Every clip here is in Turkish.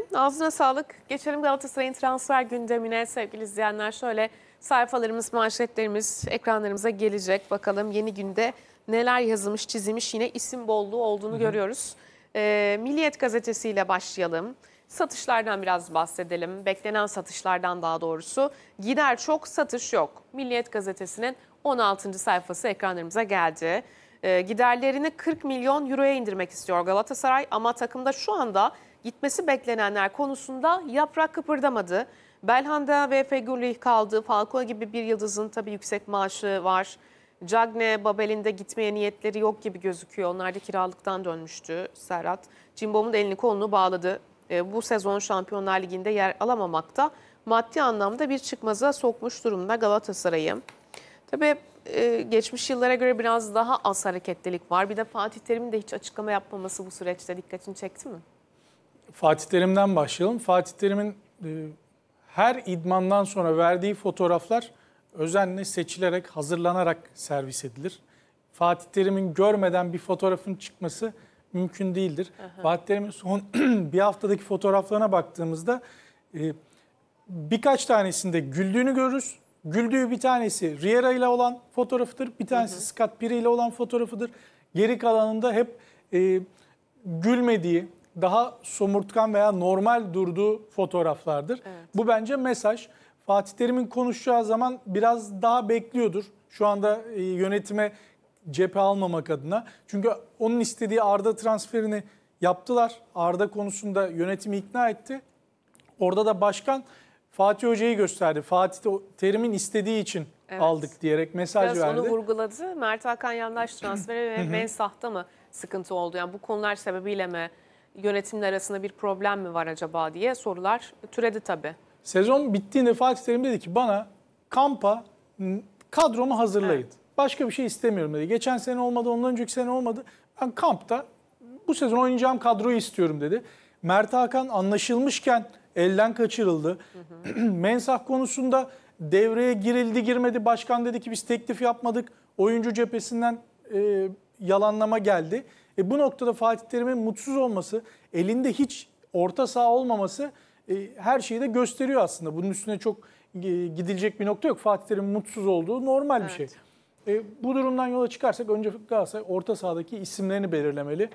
Peki ağzına sağlık. Geçelim Galatasaray'ın transfer gündemine sevgili izleyenler. Şöyle sayfalarımız, manşetlerimiz ekranlarımıza gelecek. Bakalım yeni günde neler yazılmış, çizilmiş yine isim bolluğu olduğunu Hı -hı. görüyoruz. E, Milliyet gazetesiyle başlayalım. Satışlardan biraz bahsedelim. Beklenen satışlardan daha doğrusu. Gider çok, satış yok. Milliyet gazetesinin 16. sayfası ekranlarımıza geldi. E, giderlerini 40 milyon euroya indirmek istiyor Galatasaray ama takımda şu anda gitmesi beklenenler konusunda yaprak kıpırdamadı. Belhanda ve Fegülih kaldı. Falco gibi bir yıldızın tabii yüksek maaşı var. Cagne, Babel'in de gitmeye niyetleri yok gibi gözüküyor. Onlar da kiralıktan dönmüştü Serhat. Cimbom'un elini kolunu bağladı. E, bu sezon Şampiyonlar Ligi'nde yer alamamakta maddi anlamda bir çıkmaza sokmuş durumda Galatasaray'ı. Tabii e, geçmiş yıllara göre biraz daha az hareketlilik var. Bir de Fatih Terim'in de hiç açıklama yapmaması bu süreçte dikkatini çekti mi? Fatih Terim'den başlayalım. Fatih Terim'in e, her idmandan sonra verdiği fotoğraflar özenle seçilerek, hazırlanarak servis edilir. Fatih Terim'in görmeden bir fotoğrafın çıkması mümkün değildir. Aha. Fatih Terim'in son bir haftadaki fotoğraflarına baktığımızda e, birkaç tanesinde güldüğünü görürüz. Güldüğü bir tanesi Riera ile olan fotoğrafıdır. Bir tanesi hı hı. Scott Piri ile olan fotoğrafıdır. Geri kalanında hep e, gülmediği, daha somurtkan veya normal durduğu fotoğraflardır. Evet. Bu bence mesaj. Fatih Terim'in konuşacağı zaman biraz daha bekliyordur. Şu anda e, yönetime cephe almamak adına. Çünkü onun istediği Arda transferini yaptılar. Arda konusunda yönetimi ikna etti. Orada da başkan Fatih Hoca'yı gösterdi. Fatih Terim'in istediği için evet. aldık diyerek mesaj Biraz verdi. Biraz onu vurguladı. Mert Hakan Yandaş transferi ve mensahta mı sıkıntı oldu? Yani bu konular sebebiyle mi yönetimle arasında bir problem mi var acaba diye sorular türedi tabii. Sezon bittiğinde Fatih Terim dedi ki bana kampa kadromu hazırlayın. Evet. Başka bir şey istemiyorum dedi. Geçen sene olmadı, ondan önceki sene olmadı. Ben kampta bu sezon oynayacağım kadroyu istiyorum dedi. Mert Hakan anlaşılmışken elden kaçırıldı. Hı hı. Mensah konusunda devreye girildi girmedi. Başkan dedi ki biz teklif yapmadık. Oyuncu cephesinden e, yalanlama geldi. E bu noktada Fatih Terim'in mutsuz olması, elinde hiç orta saha olmaması e, her şeyi de gösteriyor aslında. Bunun üstüne çok e, gidilecek bir nokta yok. Fatih Terim'in mutsuz olduğu normal evet. bir şey. E, bu durumdan yola çıkarsak önce Galatasaray orta sahadaki isimlerini belirlemeli.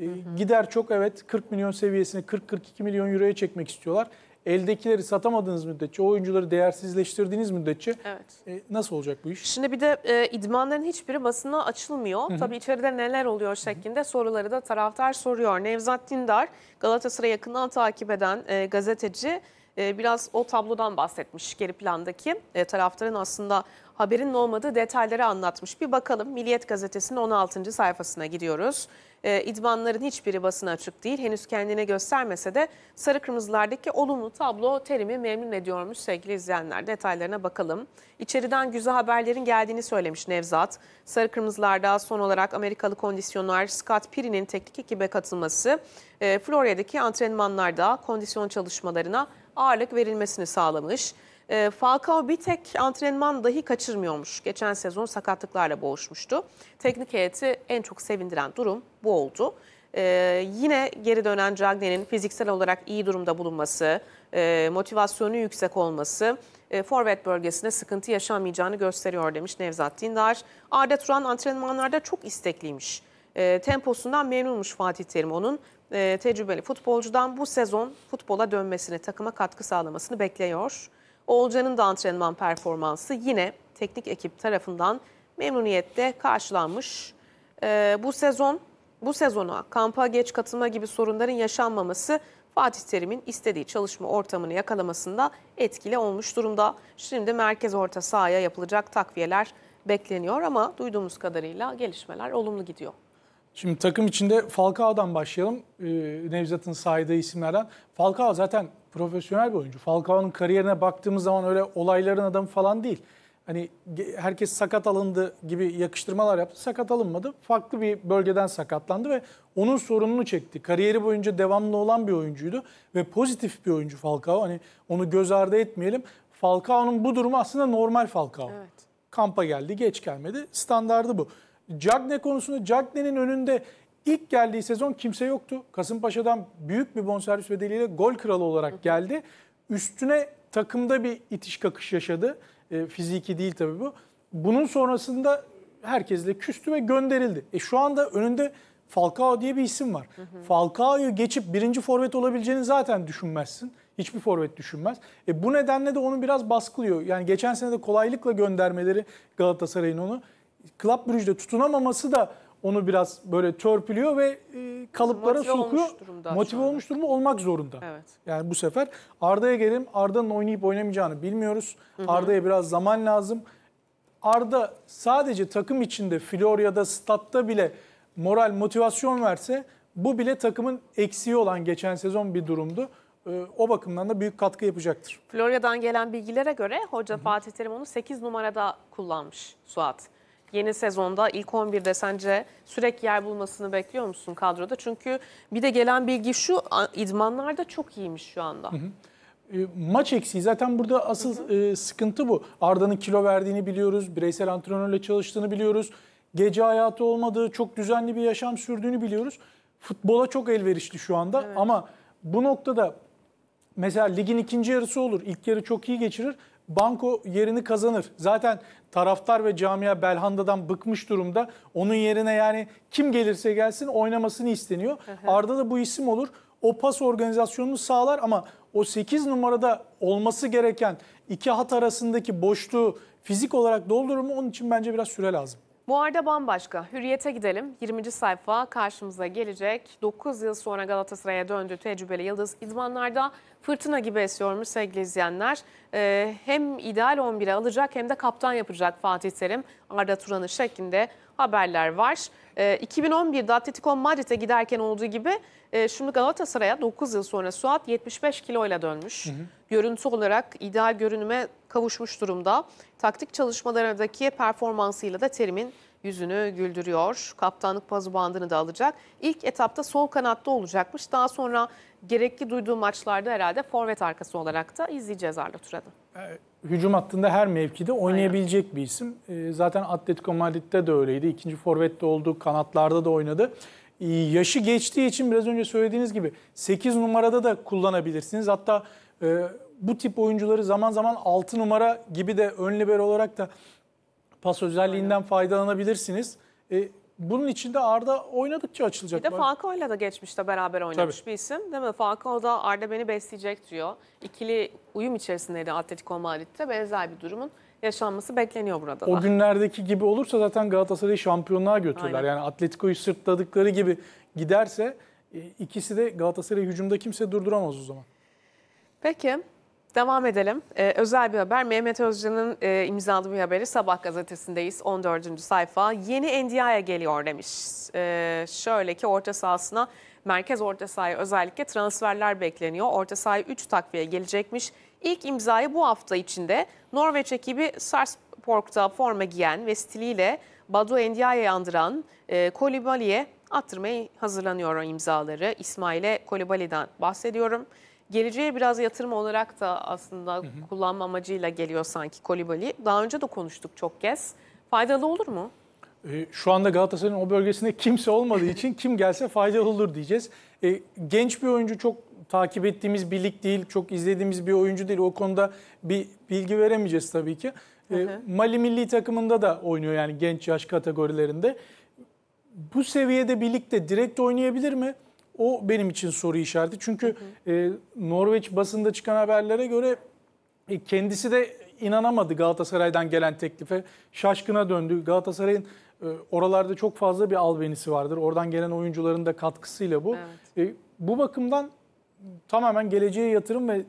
E, hı hı. Gider çok evet 40 milyon seviyesine 40-42 milyon euroya çekmek istiyorlar eldekileri satamadığınız müddetçe, o oyuncuları değersizleştirdiğiniz müddetçe evet. e, nasıl olacak bu iş? Şimdi bir de e, idmanların hiçbiri basına açılmıyor. Hı-hı. Tabii içeride neler oluyor şeklinde Hı-hı. soruları da taraftar soruyor. Nevzat Dindar, Galatasaray yakından takip eden e, gazeteci e, biraz o tablodan bahsetmiş geri plandaki e, taraftarın aslında haberin olmadığı detayları anlatmış. Bir bakalım Milliyet Gazetesi'nin 16. sayfasına gidiyoruz. E, idmanların hiçbiri basına açık değil. Henüz kendine göstermese de sarı kırmızılardaki olumlu tablo terimi memnun ediyormuş sevgili izleyenler. Detaylarına bakalım. İçeriden güzel haberlerin geldiğini söylemiş Nevzat. Sarı kırmızılarda son olarak Amerikalı kondisyoner Scott Piri'nin teknik ekibe katılması, e, Florya'daki antrenmanlarda kondisyon çalışmalarına ağırlık verilmesini sağlamış. E, Falcao bir tek antrenman dahi kaçırmıyormuş. Geçen sezon sakatlıklarla boğuşmuştu. Teknik heyeti en çok sevindiren durum bu oldu. Ee, yine geri dönen Cagney'in fiziksel olarak iyi durumda bulunması, e, motivasyonu yüksek olması e, forvet bölgesinde sıkıntı yaşamayacağını gösteriyor demiş Nevzat Dindar. Arda Turan antrenmanlarda çok istekliymiş. E, temposundan memnunmuş Fatih Terim onun. E, tecrübeli futbolcudan bu sezon futbola dönmesini, takıma katkı sağlamasını bekliyor. Olcan'ın da antrenman performansı yine teknik ekip tarafından memnuniyette karşılanmış. Ee, bu sezon bu sezona kampa geç katılma gibi sorunların yaşanmaması Fatih Terim'in istediği çalışma ortamını yakalamasında etkili olmuş durumda. Şimdi merkez orta sahaya yapılacak takviyeler bekleniyor ama duyduğumuz kadarıyla gelişmeler olumlu gidiyor. Şimdi takım içinde Falcao'dan başlayalım. Ee, Nevzat'ın saydığı isimlerden. Falcao zaten profesyonel bir oyuncu. Falcao'nun kariyerine baktığımız zaman öyle olayların adamı falan değil. Hani herkes sakat alındı gibi yakıştırmalar yaptı. Sakat alınmadı. Farklı bir bölgeden sakatlandı ve onun sorununu çekti. Kariyeri boyunca devamlı olan bir oyuncuydu ve pozitif bir oyuncu Falcao. Hani onu göz ardı etmeyelim. Falcao'nun bu durumu aslında normal Falcao. Evet. Kampa geldi, geç gelmedi. Standardı bu. Cagne konusunda Cagne'nin önünde İlk geldiği sezon kimse yoktu. Kasımpaşa'dan büyük bir bonservis bedeliyle gol kralı olarak geldi. Üstüne takımda bir itiş kakış yaşadı. E, fiziki değil tabii bu. Bunun sonrasında herkesle küstü ve gönderildi. E şu anda önünde Falcao diye bir isim var. Falcao'yu geçip birinci forvet olabileceğini zaten düşünmezsin. Hiçbir forvet düşünmez. E bu nedenle de onu biraz baskılıyor. Yani geçen sene de kolaylıkla göndermeleri Galatasaray'ın onu Club Brugge'de tutunamaması da onu biraz böyle törpülüyor ve e, kalıplara motive sokuyor. Olmuş motive olmuş durumu olmak zorunda. Evet. Yani bu sefer Arda'ya gelelim. Arda'nın oynayıp oynamayacağını bilmiyoruz. Arda'ya biraz zaman lazım. Arda sadece takım içinde Florya'da, statta bile moral, motivasyon verse bu bile takımın eksiği olan geçen sezon bir durumdu. Ee, o bakımdan da büyük katkı yapacaktır. Florya'dan gelen bilgilere göre hoca Hı -hı. Fatih Terim onu 8 numarada kullanmış Suat yeni sezonda ilk 11'de sence sürekli yer bulmasını bekliyor musun kadroda? Çünkü bir de gelen bilgi şu idmanlarda çok iyiymiş şu anda. Hı hı. E, maç eksiği zaten burada asıl hı hı. E, sıkıntı bu. Arda'nın kilo verdiğini biliyoruz, bireysel antrenörle çalıştığını biliyoruz. Gece hayatı olmadığı, çok düzenli bir yaşam sürdüğünü biliyoruz. Futbola çok elverişli şu anda evet. ama bu noktada mesela ligin ikinci yarısı olur. İlk yarı çok iyi geçirir Banko yerini kazanır. Zaten taraftar ve camia Belhanda'dan bıkmış durumda. Onun yerine yani kim gelirse gelsin oynamasını isteniyor. Hı hı. Arda da bu isim olur. O pas organizasyonunu sağlar ama o 8 numarada olması gereken iki hat arasındaki boşluğu fizik olarak doldurur mu? Onun için bence biraz süre lazım. Bu arada bambaşka. Hürriyete gidelim. 20. sayfa karşımıza gelecek. 9 yıl sonra Galatasaray'a döndü tecrübeli Yıldız. İdmanlarda fırtına gibi esiyormuş sevgili izleyenler. Ee, hem ideal 11'e alacak hem de kaptan yapacak Fatih Terim. Arda Turan'ı şeklinde haberler var. E, ee, 2011'de Atletico Madrid'e giderken olduğu gibi e, şimdi Galatasaray'a 9 yıl sonra Suat 75 kiloyla dönmüş. Hı hı. Görüntü olarak ideal görünüme kavuşmuş durumda. Taktik çalışmalarındaki performansıyla da terimin yüzünü güldürüyor. Kaptanlık bandını da alacak. İlk etapta sol kanatta olacakmış. Daha sonra gerekli duyduğu maçlarda herhalde forvet arkası olarak da izleyeceğiz Arda Turan'ı. E, hücum hattında her mevkide oynayabilecek Aynen. bir isim. E, zaten Atletico Madrid'de de öyleydi. İkinci forvette oldu, kanatlarda da oynadı. E, yaşı geçtiği için biraz önce söylediğiniz gibi 8 numarada da kullanabilirsiniz. Hatta bu tip oyuncuları zaman zaman 6 numara gibi de ön libero olarak da Pas özelliğinden Aynen. faydalanabilirsiniz. E, bunun için de Arda oynadıkça açılacak. Bir de Falcao'yla da geçmişte beraber oynamış Tabii. bir isim değil mi? Falcao da Arda beni besleyecek diyor. İkili uyum içerisindeydi Atletico Madrid'de. Benzer bir durumun yaşanması bekleniyor burada o da. O günlerdeki gibi olursa zaten Galatasaray'ı şampiyonluğa götürürler. Aynen. Yani Atletico'yu sırtladıkları gibi giderse e, ikisi de Galatasaray hücumda kimse durduramaz o zaman. Peki Devam edelim. Ee, özel bir haber. Mehmet Özcan'ın e, imzaladığı bir haberi Sabah gazetesindeyiz. 14. sayfa. Yeni NDI'ye geliyor demiş. Ee, şöyle ki orta sahasına merkez orta sahaya özellikle transferler bekleniyor. Orta sahaya 3 takviye gelecekmiş. İlk imzayı bu hafta içinde Norveç ekibi Sarpsborg'da forma giyen ve stiliyle Badu Endia'yı andıran e, Kolibali'ye attırmaya hazırlanıyor o imzaları. İsmail'e Kolibali'den bahsediyorum geleceğe biraz yatırım olarak da aslında hı hı. kullanma amacıyla geliyor sanki Kolibali. Daha önce de konuştuk çok kez. Faydalı olur mu? E, şu anda Galatasaray'ın o bölgesinde kimse olmadığı için kim gelse faydalı olur diyeceğiz. E, genç bir oyuncu çok takip ettiğimiz bir lig değil, çok izlediğimiz bir oyuncu değil. O konuda bir bilgi veremeyeceğiz tabii ki. E, hı hı. E, Mali milli takımında da oynuyor yani genç yaş kategorilerinde. Bu seviyede birlikte direkt oynayabilir mi? O benim için soru işareti. Çünkü hı hı. E, Norveç basında çıkan haberlere göre e, kendisi de inanamadı Galatasaray'dan gelen teklife. Şaşkına döndü. Galatasaray'ın e, oralarda çok fazla bir albenisi vardır. Oradan gelen oyuncuların da katkısıyla bu. Evet. E, bu bakımdan tamamen geleceğe yatırım ve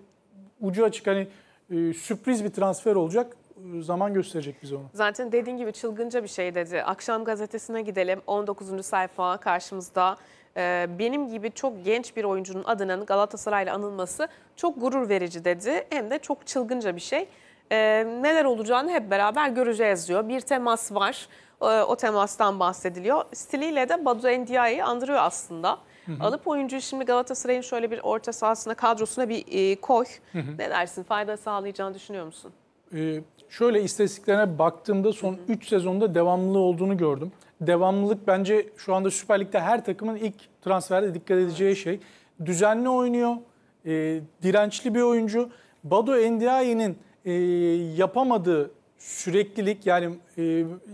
ucu açık hani e, sürpriz bir transfer olacak e, zaman gösterecek bize onu. Zaten dediğin gibi çılgınca bir şey dedi. Akşam gazetesine gidelim. 19. sayfa karşımızda ee, benim gibi çok genç bir oyuncunun adının Galatasaray'la anılması çok gurur verici dedi. Hem de çok çılgınca bir şey. Ee, neler olacağını hep beraber göreceğiz diyor. Bir temas var. Ee, o temastan bahsediliyor. Stiliyle de Badu Endia'yı andırıyor aslında. Hı hı. Alıp oyuncuyu şimdi Galatasaray'ın şöyle bir orta sahasına, kadrosuna bir e, koy. Hı hı. Ne dersin? Fayda sağlayacağını düşünüyor musun? Ee, şöyle istatistiklerine baktığımda son 3 sezonda devamlı olduğunu gördüm. Devamlılık bence şu anda Süper Lig'de her takımın ilk transferde dikkat edeceği şey. Düzenli oynuyor, e, dirençli bir oyuncu. Bado Endiayin'in e, yapamadığı süreklilik yani e,